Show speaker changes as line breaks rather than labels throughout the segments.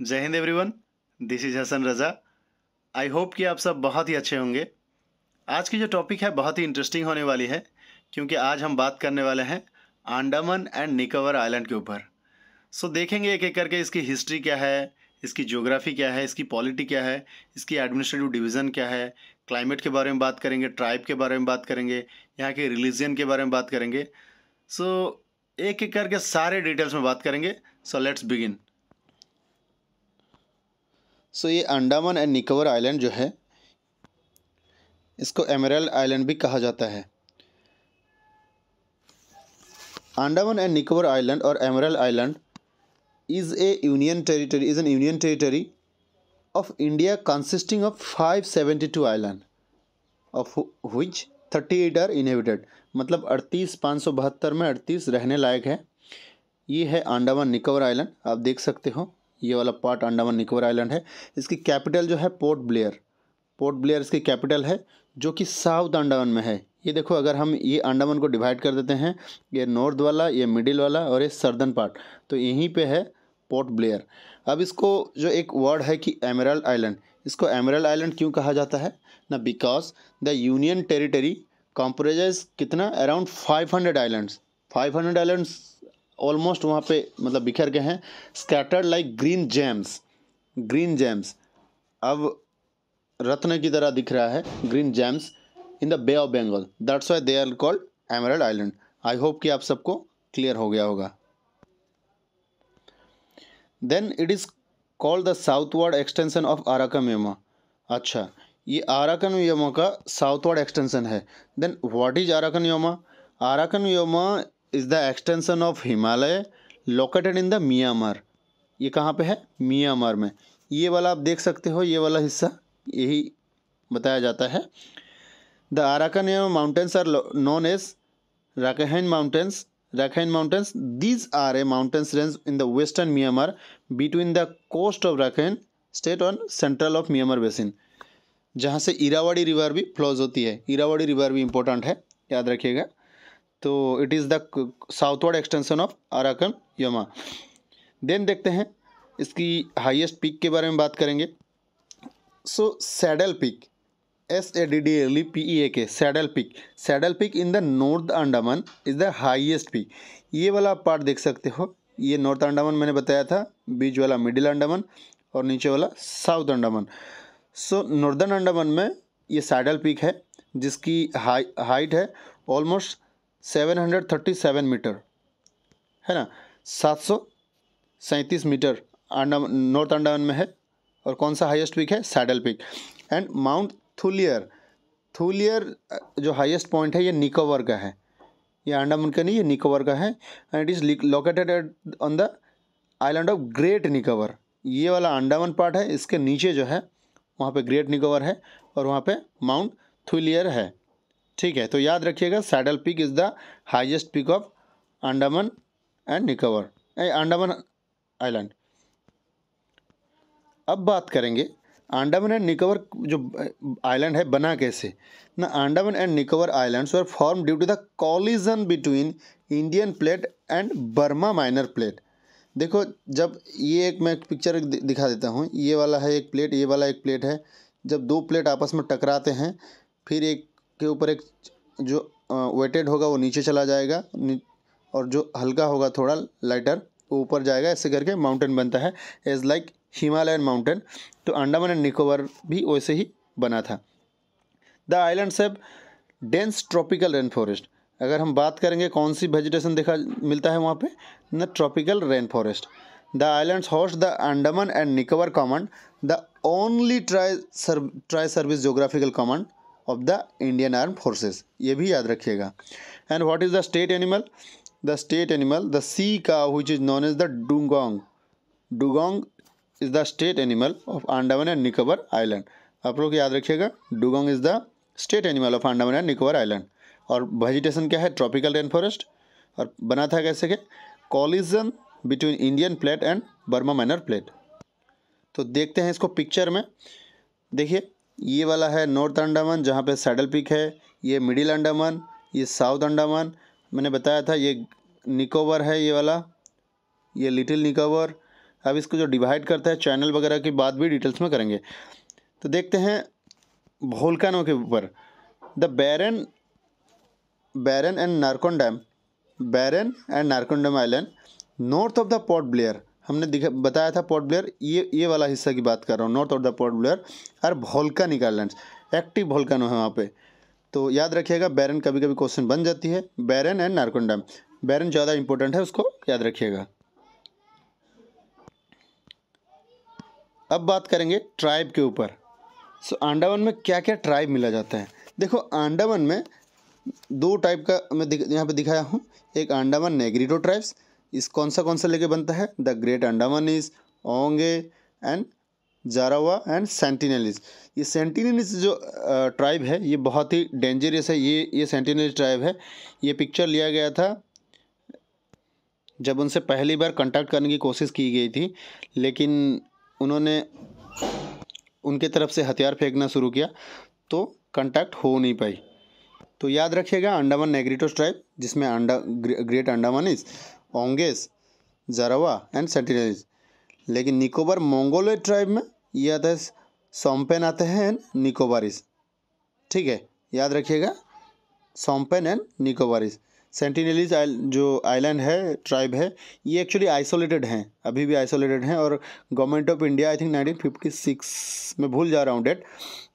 जय हिंद everyone this is Hasan Raza I hope कि आप सब बहुत ही अच्छे होंगे आज की जो टॉपिक है बहुत ही इंटरेस्टिंग होने वाली है क्योंकि आज हम बात करने वाले हैं आंडामन एंड निकोबर आइलैंड के ऊपर सो so, देखेंगे एक एक करके इसकी हिस्ट्री क्या है इसकी ज्योग्राफी क्या है इसकी पॉलिटी क्या है इसकी एडमिनिस्ट्रेटिव डिवीज़न क्या है क्लाइमेट के बारे में बात करेंगे ट्राइब के बारे में बात करेंगे यहाँ के रिलीजन के बारे में बात करेंगे सो so, एक एक करके सारे डिटेल्स में बात करेंगे सो लेट्स बिगिन सो ये अंडामान एंड निकोबर आइलैंड जो है इसको एमरल आइलैंड भी कहा जाता है अंडामान एंड निकोबर आइलैंड और emerald island is a union territory is an union territory of India consisting of five seventy two island of which thirty eight are inhabited मतलब अड़तीस पाँच सौ बहत्तर में अड़तीस रहने लायक है ये है अंडामान निकोबर आइलैंड आप देख सकते हो ये वाला पार्ट अंडमान निकोबार आइलैंड है इसकी कैपिटल जो है पोर्ट ब्लेयर पोर्ट ब्लेयर इसकी कैपिटल है जो कि साउथ अंडमान में है ये देखो अगर हम ये अंडमान को डिवाइड कर देते हैं ये नॉर्थ वाला ये मिडिल वाला और ये सर्दर्न पार्ट तो यहीं पे है पोर्ट ब्लेयर अब इसको जो एक वर्ड है कि एमरल्ड आइलैंड इसको एमरल्ड आइलैंड क्यों कहा जाता है ना because the union territory comprises कितना around five hundred islands five hundred islands almost वहाँ पे मतलब बिखर गए हैं scattered like green gems green gems अब रत्न की तरह दिख रहा है green gems in the Bay of Bengal that's why they are called emerald island I hope कि आप सबको क्लियर हो गया होगा then it is called the southward extension of Arakan Yoma अच्छा ये आराकन यमा का साउथवर्ड एक्सटेंशन है then what is Arakan Yoma Arakan Yoma is the extension of Himalaya located in the Myanmar ये कहाँ पे है म्यांमार में ये वाला आप देख सकते हो ये वाला हिस्सा यही बताया जाता है the Arakan mountains are known as Rakhine mountains Rakhine mountains these are a mountains range in the western Myanmar between the coast of Rakhine state on central of Myanmar basin जहाँ से इरावाड़ी रिवर भी flows होती है इरावाड़ी river भी important है याद रखिएगा तो it is the southward extension of Arakan Yoma देन देखते हैं इसकी हाईएस्ट पीक के बारे में बात करेंगे so saddle peak S A D D L E P E A K saddle peak saddle peak in the north Andaman is the highest peak ये वाला पार्ट देख सकते हो ये नॉर्थ अंडमान मैंने बताया था बीच वाला मिडिल अंडमान और नीचे वाला south Andaman so northern Andaman में ये सैडल पिक है जिसकी हाई हाइट है ऑलमोस्ट 737 मीटर है ना सात सौ सैंतीस मीटर अंडा नॉर्थ अंडमान में है और कौन सा हाईएस्ट पीक है saddle peak and Mount Thuillier Thuillier जो हाईएस्ट पॉइंट है ये निकोवर का है ये अंडमान का नहीं ये निकोवर का है and it is located at on the island of great Nicobar ये वाला अंडमान पार्ट है इसके नीचे जो है वहाँ पे ग्रेट निकोवर है और वहाँ पे माउंट थुलियर है ठीक है तो याद रखिएगा saddle peak is the highest peak of Andaman and Nicobar Andaman island अब बात करेंगे अंडमान एंड निकोबर जो आइलैंड है बना कैसे ना Andaman and Nicobar islands were formed due to the collision between Indian plate and Burma minor plate देखो जब ये एक मैं पिक्चर दिखा देता हूँ ये वाला है एक प्लेट ये वाला एक प्लेट है जब दो प्लेट आपस में टकराते हैं फिर एक के ऊपर एक जो वेटेड होगा वो नीचे चला जाएगा और जो हल्का होगा थोड़ा लाइटर वो ऊपर जाएगा ऐसे करके माउंटेन बनता है एज लाइक हिमालयन माउंटेन तो अंडमान एंड निकोबार भी वैसे ही बना था द आइलैंड सेब डेंस ट्रॉपिकल रेन फॉरेस्ट अगर हम बात करेंगे कौन सी वेजिटेशन देखा मिलता है वहाँ पे न tropical rain forest the islands host the Andaman and Nicobar command the only tri ser tri service geographical command of the Indian arm forces ये भी याद रखिएगा and what is the state animal the state animal the sea cow which is known as the dugong dugong is the state animal of Andaman and Nicobar island आप लोग याद रखिएगा dugong is the state animal of Andaman and Nicobar island और vegetation क्या है tropical rain forest और बना था कैसे के collision between Indian plate and Burma minor plate तो देखते हैं इसको पिक्चर में देखिए ये वाला है नॉर्थ अंडमान जहाँ पे सैडल पिक है ये मिडिल अंडमान ये साउथ अंडमान मैंने बताया था ये निकोबर है ये वाला ये लिटिल निकोबर अब इसको जो डिवाइड करता है चैनल वगैरह की बात भी डिटेल्स में करेंगे तो देखते हैं भोलकानों के ऊपर the Barren Barren and Narcondam Barren and Narcondam island north of the Port Blair हमने दिखा बताया था पोर्ट ब्लेयर ये ये वाला हिस्सा की बात कर रहा हूँ north of the Port Blair और भोल्कानिक आइलैंड्स एक्टिव भोल्कानो है वहाँ पे तो याद रखिएगा बैरन कभी कभी क्वेश्चन बन जाती है बैरन एंड नारकोंडम बैरन ज़्यादा इंपॉर्टेंट है उसको याद रखिएगा अब बात करेंगे ट्राइब के ऊपर सो आंडावन में क्या क्या ट्राइब मिला जाता है देखो आंडावन में दो टाइप का मैं यहाँ पे दिखाया हूँ एक आंडावन नेगरीटो ट्राइब्स इस कौन सा कौन सा लेके बनता है the Great Andaman is Onge and Jarawa and Sentinelese ये सेंटिनलीज जो ट्राइब है ये बहुत ही डेंजरस है ये ये सेंटिनलीज ट्राइब है ये पिक्चर लिया गया था जब उनसे पहली बार कांटेक्ट करने की कोशिश की गई थी लेकिन उन्होंने उनके तरफ से हथियार फेंकना शुरू किया तो कांटेक्ट हो नहीं पाई तो याद रखिएगा अंडामान नेग्रिटोस ट्राइब जिसमें अंडा ग्रेट अंडामान ओंगेस जरावा एंड सेंटिनलीज लेकिन निकोबार मंगोलोइड ट्राइब में ये आता है तो सोम्पेन आते हैं एंड निकोबारिस ठीक है याद रखिएगा सोम्पेन एंड निकोबारिस सेंटिनलीज जो आइलैंड है ट्राइब है ये एक्चुअली आइसोलेटेड हैं अभी भी आइसोलेटेड हैं और government of India I think nineteen fifty six में भूल जा रहा हूँ डेट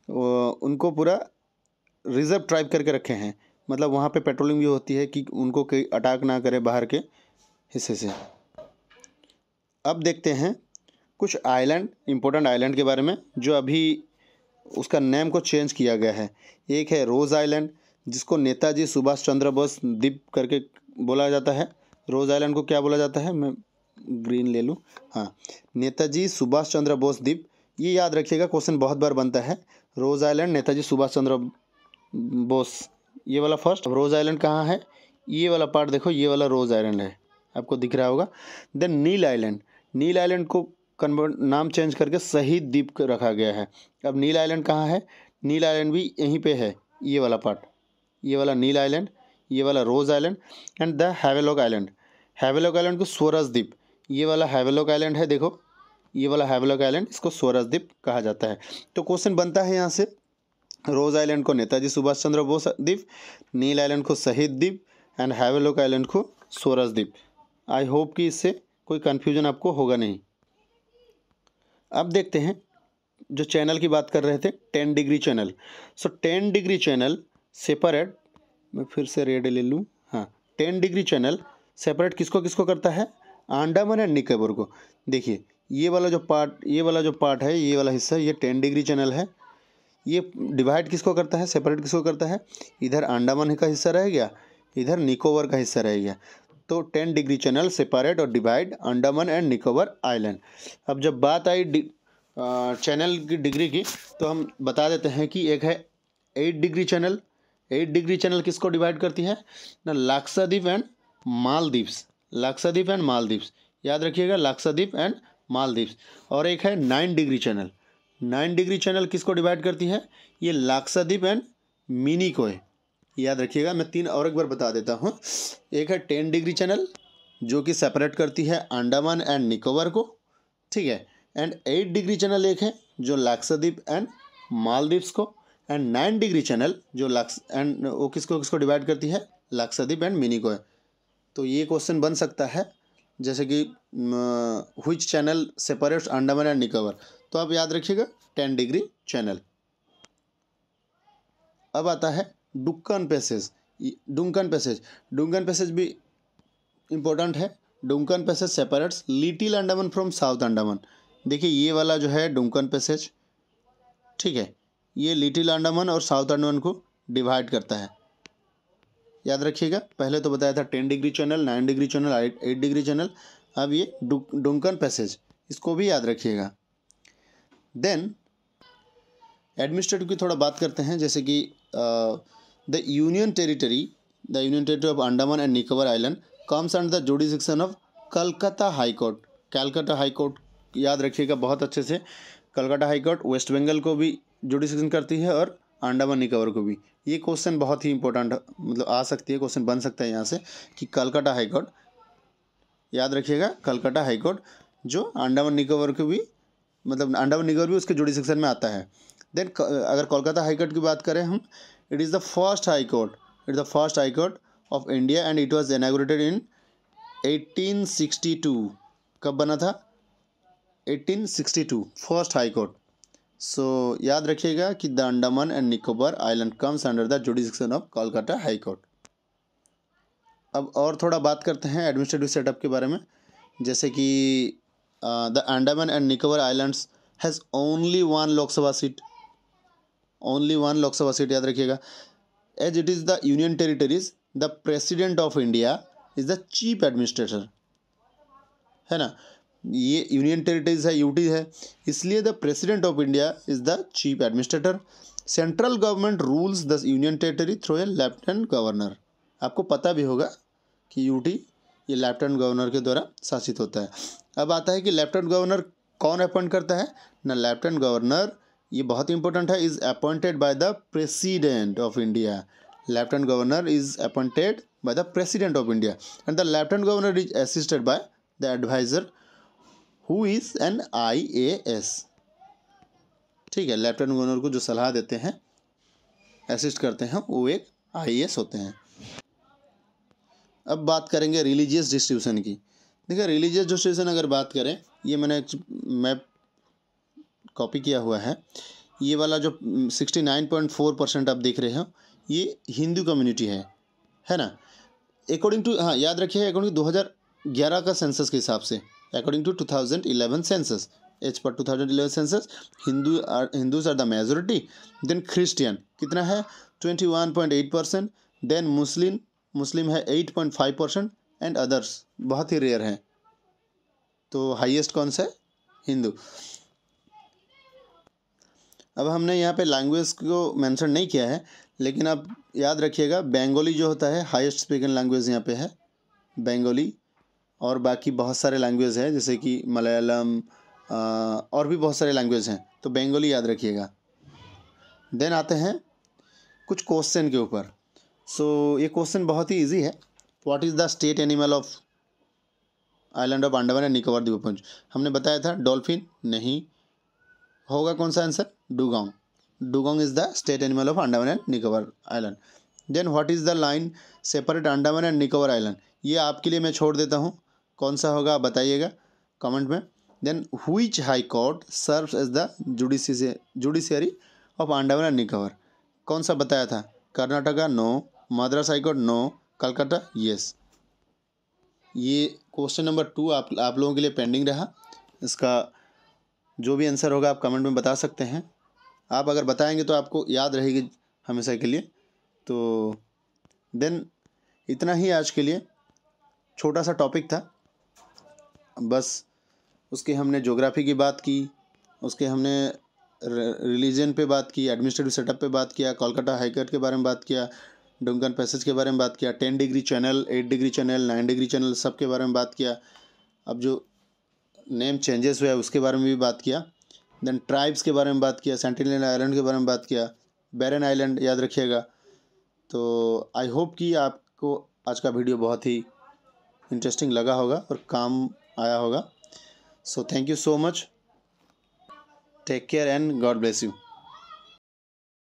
उनको पूरा रिजर्व ट्राइब करके रखे हैं मतलब वहाँ पे पेट्रोलिंग भी होती है कि उनको कोई अटैक ना करे बाहर के हिस्से से अब देखते हैं कुछ आइलैंड इम्पोर्टेंट आइलैंड के बारे में जो अभी उसका नेम को चेंज किया गया है एक है रोज़ आइलैंड जिसको नेताजी सुभाष चंद्र बोस द्वीप करके बोला जाता है रोज़ आइलैंड को क्या बोला जाता है मैं ग्रीन ले लूँ हाँ नेताजी सुभाष चंद्र बोस द्वीप ये याद रखिएगा क्वेश्चन बहुत बार बनता है रोज़ आइलैंड नेताजी सुभाष चंद्र बोस ये वाला फर्स्ट रोज़ आइलैंड कहाँ है ये वाला पार्ट देखो ये वाला रोज़ आइलैंड है आपको दिख रहा होगा then Neil island Neil island को कन्वर्ट नाम चेंज करके शहीद द्वीप रखा गया है अब नील आइलैंड कहाँ है नील आइलैंड भी यहीं पे है ये वाला पार्ट ये वाला नील आइलैंड ये वाला Ross island and the Havelock island Havelock island को स्वरस द्वीप ये वाला हैवेलॉक आइलैंड है देखो ये वाला हैवेलॉक आइलैंड इसको स्वरस द्वीप कहा जाता है तो क्वेश्चन बनता है यहाँ से रोज आइलैंड को नेताजी सुभाष चंद्र बोस द्वीप नील आइलैंड को शहीद द्वीप एंड हैवेलॉक आइलैंड को स्वरस द्वीप आई होप कि इससे कोई कन्फ्यूजन आपको होगा नहीं अब देखते हैं जो चैनल की बात कर रहे थे ten degree channel so ten degree channel separate मैं फिर से रेड ले लूँ हाँ टेन डिग्री चैनल सेपरेट किसको किसको करता है आंडामन एंड निकोबर को देखिए ये वाला जो पार्ट ये वाला जो पार्ट है ये वाला हिस्सा ये टेन डिग्री चैनल है ये डिवाइड किसको करता है सेपरेट किसको करता है इधर आंडामन का हिस्सा रह गया इधर निकोबर का हिस्सा रह गया तो 10 डिग्री चैनल सेपरेट और divide Andaman and Nicobar island अब जब बात आई चैनल की डिग्री की तो हम बता देते हैं कि एक है eight degree channel eight degree channel किसको डिवाइड करती है ना लाक्षादीप एंड मालदीव्स लाक्षादीप एंड मालदीव्स याद रखिएगा लाक्षादीप एंड मालदीव्स और एक है nine degree channel nine degree channel किसको डिवाइड करती है ये लाक्षादीप एंड मिनी कोय याद रखिएगा मैं तीन और एक बार बता देता हूँ एक है टेन डिग्री चैनल जो कि सेपरेट करती है अंडमान एंड निकोबार को ठीक है एंड एट डिग्री चैनल एक है जो लक्षद्वीप एंड मालदीव्स को एंड नाइन डिग्री चैनल जो लक्ष एंड वो किसको किसको डिवाइड करती है लक्षद्वीप एंड मिनी को है तो ये क्वेश्चन बन सकता है जैसे कि which channel separate Andaman and Nicobar तो आप याद रखिएगा टेन डिग्री चैनल अब आता है Duncan passage Duncan passage Duncan passage भी इम्पोर्टेंट है Duncan passage separates Little Andaman from South Andaman देखिए ये वाला जो है डुंकन पैसेज ठीक है ये लिटिल अंडमान और साउथ अंडमान को डिवाइड करता है याद रखिएगा पहले तो बताया था ten degree channel nine degree channel eight degree channel अब ये डुंकन पैसेज इसको भी याद रखिएगा देन एडमिनिस्ट्रेटिव की थोड़ा बात करते हैं जैसे कि आ, The Union Territory, the Union Territory of Andaman and Nicobar Island, comes under the jurisdiction of Calcutta High Court. Calcutta High Court याद रखिएगा बहुत अच्छे से कलकत्ता हाई कोर्ट वेस्ट बंगाल को भी जुडिशन करती है और अंडमान निकोबर को भी ये क्वेश्चन बहुत ही इंपॉर्टेंट मतलब आ सकती है क्वेश्चन बन सकता है यहाँ से कि कलकत्ता हाई कोर्ट याद रखिएगा कलकत्ता हाई कोर्ट जो अंडमान निकोबार को भी मतलब अंडमान निकोबार भी उसके जुडिशन में आता है देन अगर कोलकाता हाई कोर्ट की बात करें हम it is the first high court it is the first high court of india and it was inaugurated in 1862 कब बना था 1862 फर्स्ट हाई कोर्ट सो याद रखिएगा कि the Andaman and Nicobar island comes under the jurisdiction of Kolkata High Court अब और थोड़ा बात करते हैं एडमिनिस्ट्रेटिव सेटअप के बारे में जैसे कि the Andaman and Nicobar islands has only one Lok Sabha seat only one Lok Sabha seat याद रखिएगा as it is the union territories the president of India is the chief administrator है ना ये यूनियन टेरिटरीज है यूटी है इसलिए the president of India is the chief administrator central government rules the union territory through a lieutenant governor आपको पता भी होगा कि यूटी ये लेफ्टिनेंट गवर्नर के द्वारा शासित होता है अब आता है कि लेफ्टिनेंट गवर्नर कौन अपॉइंट करता है ना लेफ्टिनेंट गवर्नर ये बहुत इंपॉर्टेंट है is appointed by the president of India lieutenant governor is appointed by the president of India and the lieutenant governor is assisted by the adviser who is an I A S ठीक है lieutenant governor को जो सलाह देते हैं assist करते हैं वो एक आईएएस होते हैं अब बात करेंगे रिलीजियस डिस्ट्रीब्यूशन की देखिए रिलीजियस डिस्ट्रीब्यूशन अगर बात करें ये मैंने मैप कॉपी किया हुआ है ये वाला जो 69.4 परसेंट आप देख रहे हो ये हिंदू कम्युनिटी है है ना अकॉर्डिंग टू हाँ याद रखिए अकॉर्डिंग टू ग्यारह का सेंसस के हिसाब से अकॉर्डिंग टू 2011 सेंसस एज पर 2011 census Hindu are Hindus are the majority then Christian कितना है 21.8 परसेंट देन मुस्लिम मुस्लिम है 8.5 परसेंट एंड अदर्स बहुत ही रेयर हैं तो हाइएस्ट कौन सा है हिंदू अब हमने यहाँ पे लैंग्वेज को मेंशन नहीं किया है लेकिन आप याद रखिएगा बेंगोली जो होता है हाईएस्ट स्पीकिंग लैंग्वेज यहाँ पे है बेंगोली और बाकी बहुत सारे लैंग्वेज है जैसे कि मलयालम और भी बहुत सारे लैंग्वेज हैं तो बेंगोली याद रखिएगा देन आते हैं कुछ क्वेश्चन के ऊपर सो so, ये क्वेश्चन बहुत ही ईजी है what is the state animal of island of Andaman and Nicobar द्वीपपुंज हमने बताया था डॉल्फिन नहीं होगा कौन सा answer dugong dugong is the state animal of Andaman and Nicobar island then what is the line separate Andaman and Nicobar island ये आपके लिए मैं छोड़ देता हूँ कौन सा होगा आप बताइएगा कमेंट में then which High Court serves as the judicial judiciary of Andaman and Nicobar कौन सा बताया था Karnataka no Madras High Court no Calcutta yes ये क्वेश्चन नंबर टू आप आप लोगों के लिए पेंडिंग रहा इसका जो भी आंसर होगा आप कमेंट में बता सकते हैं आप अगर बताएंगे तो आपको याद रहेगी हमेशा के लिए तो देन इतना ही आज के लिए छोटा सा टॉपिक था बस उसके हमने जोग्राफ़ी की बात की उसके हमने रिलीजन पे बात की एडमिनिस्ट्रेटिव सेटअप पे बात किया कोलकाता हाईकोर्ट के बारे में बात किया डुमकन पैसेज के बारे में बात किया ten degree channel eight degree channel nine degree channel सब के बारे में बात किया अब जो नेम चेंजेस हुआ है उसके बारे में भी बात किया देन ट्राइब्स के बारे में बात किया सेंटिनल आइलैंड के बारे में बात किया बैरन आइलैंड याद रखिएगा तो आई होप कि आपको आज का वीडियो बहुत ही इंटरेस्टिंग लगा होगा और काम आया होगा so thank you so much take care and God bless you